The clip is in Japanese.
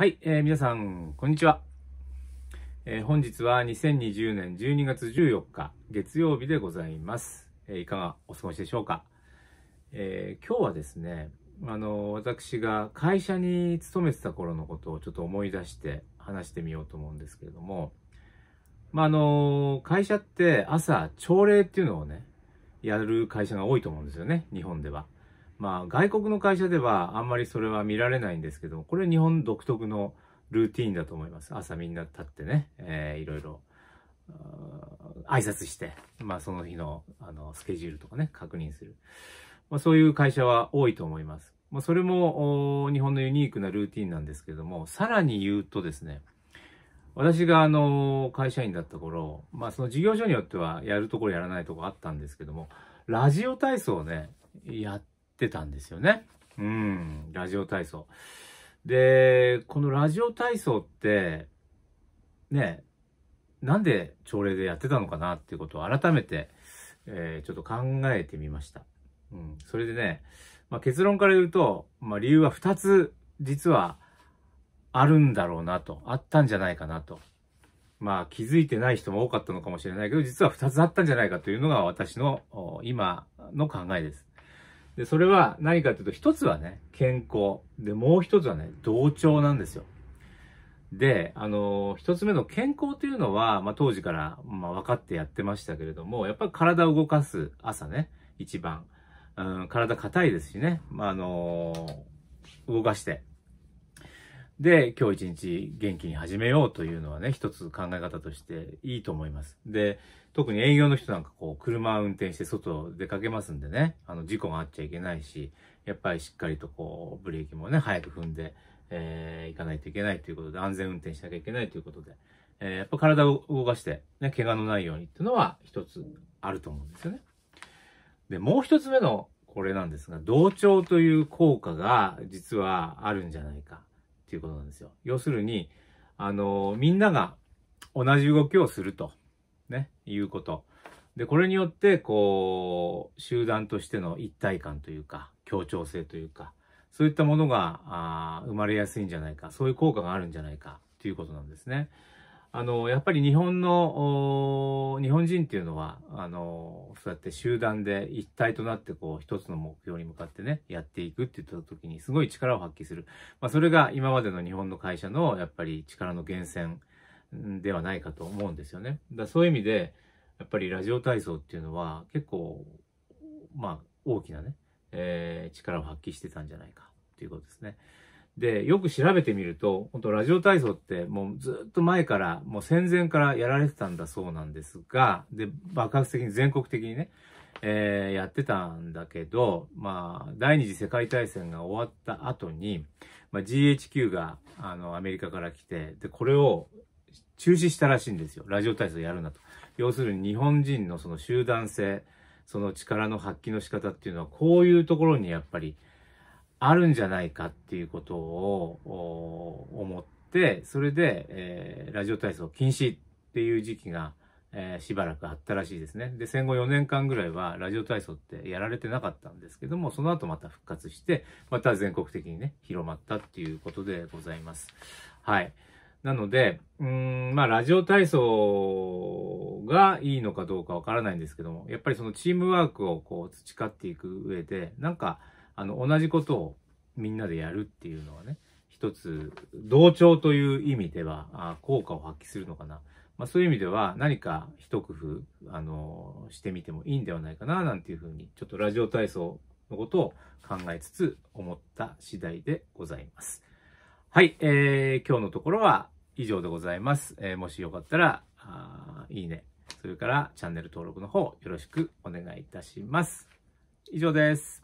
はい、えー、皆さん、こんにちは。えー、本日は2020年12月14日、月曜日でございます。えー、いかがお過ごしでしょうか。えー、今日はですね、あの、私が会社に勤めてた頃のことをちょっと思い出して話してみようと思うんですけれども、まあ、あの、会社って朝、朝礼っていうのをね、やる会社が多いと思うんですよね、日本では。まあ、外国の会社ではあんまりそれは見られないんですけどこれ日本独特のルーティンだと思います。朝みんな立ってね、えー、いろいろ、挨拶して、まあ、その日の、あの、スケジュールとかね、確認する。まあ、そういう会社は多いと思います。まあ、それも、日本のユニークなルーティンなんですけども、さらに言うとですね、私があの会社員だった頃、まあその事業所によってはやるところやらないとこあったんですけども、ラジオ体操をね、やっってたんですよね。うん、ラジオ体操。で、このラジオ体操って、ね、なんで朝礼でやってたのかなっていうことを改めて、えー、ちょっと考えてみました。うん、それでね、まあ、結論から言うと、まあ、理由は2つ実はあるんだろうなと、あったんじゃないかなと。まあ気づいてない人も多かったのかもしれないけど、実は2つあったんじゃないかというのが私の今の考えです。で、それは何かというと、一つはね、健康。で、もう一つはね、同調なんですよ。で、あのー、一つ目の健康というのは、まあ、当時から、まあ、分かってやってましたけれども、やっぱり体を動かす朝ね、一番。うん、体硬いですしね、まあ、あのー、動かして、で、今日一日元気に始めようというのはね、一つ考え方としていいと思います。で、特に営業の人なんかこう、車運転して外出かけますんでね、あの、事故があっちゃいけないし、やっぱりしっかりとこう、ブレーキもね、早く踏んで、えー、行かないといけないということで、安全運転しなきゃいけないということで、えー、やっぱ体を動かして、ね、怪我のないようにっていうのは一つあると思うんですよね。で、もう一つ目のこれなんですが、同調という効果が実はあるんじゃないか。っていうことなんですよ。要するに、あの、みんなが同じ動きをすると、ね、いうこと。で、これによって、こう、集団としての一体感というか、協調性というか、そういったものが、あ生まれやすいんじゃないか、そういう効果があるんじゃないか、ということなんですね。あの、やっぱり日本の、日本人っていうのは、あの、そうやって集団で一体となって、こう、一つの目標に向かってね、やっていくって言った時に、すごい力を発揮する。まあ、それが今までの日本の会社の、やっぱり力の源泉ではないかと思うんですよね。だそういう意味で、やっぱりラジオ体操っていうのは、結構、まあ、大きなね、えー、力を発揮してたんじゃないかということですね。で、よく調べてみると、本当ラジオ体操ってもうずっと前から、もう戦前からやられてたんだそうなんですが、で、爆発的に全国的にね、えー、やってたんだけど、まあ、第二次世界大戦が終わった後に、まあ、GHQ が、あの、アメリカから来て、で、これを中止したらしいんですよ。ラジオ体操やるなと。要するに日本人のその集団性、その力の発揮の仕方っていうのは、こういうところにやっぱり、あるんじゃないかっていうことを思って、それで、えー、ラジオ体操禁止っていう時期が、えー、しばらくあったらしいですね。で、戦後4年間ぐらいはラジオ体操ってやられてなかったんですけども、その後また復活して、また全国的にね、広まったっていうことでございます。はい。なので、うん、まあ、ラジオ体操がいいのかどうかわからないんですけども、やっぱりそのチームワークをこう培っていく上で、なんか、あの、同じことをみんなでやるっていうのはね、一つ、同調という意味では、あ効果を発揮するのかな。まあ、そういう意味では何か一工夫、あのしてみてもいいんではないかな、なんていうふうに、ちょっとラジオ体操のことを考えつつ思った次第でございます。はい、えー、今日のところは以上でございます。えー、もしよかったら、あいいね、それからチャンネル登録の方よろしくお願いいたします。以上です。